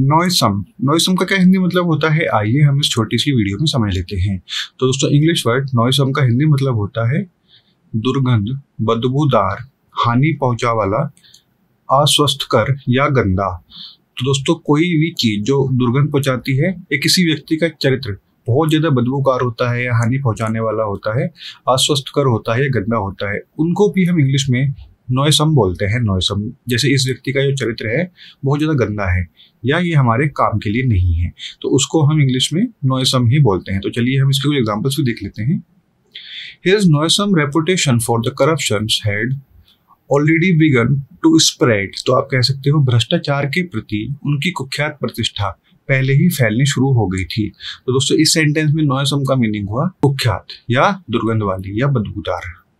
नोइसम नोइसम का क्या हिंदी मतलब होता है आइए हम इस छोटी सी वीडियो में समझ लेते हैं तो दोस्तों इंग्लिश वर्ड नोइसम का हिंदी मतलब होता है दुर्गंध बदबूदार हानि पहुंचा वाला अस्वस्थ कर या गंदा तो दोस्तों कोई भी चीज जो दुर्गंध पहुंचाती है या किसी व्यक्ति का चरित्र बहुत ज़्यादा बदबूकार होता है या हानि पहुंचाने वाला होता है अस्वस्थ कर होता है या गंदा होता है उनको भी हम इंग्लिश में नोएसम बोलते हैं नोएसम जैसे इस व्यक्ति का जो चरित्र है बहुत ज़्यादा गंदा है या ये हमारे काम के लिए नहीं है तो उसको हम इंग्लिश में नोएसम ही बोलते हैं तो चलिए हम इसके कुछ एग्जाम्पल्स भी देख लेते हैं his noisome reputation for the corruption had already begun to spread. तो आप कह सकते हो भ्रष्टाचार के प्रति उनकी कुख्यात प्रतिष्ठा पहले ही फैलनी शुरू हो गई थी तो दोस्तों इस सेंटेंस में नोएसम का मीनिंग हुआ कुख्यात या दुर्गंध वाली या बदबूदार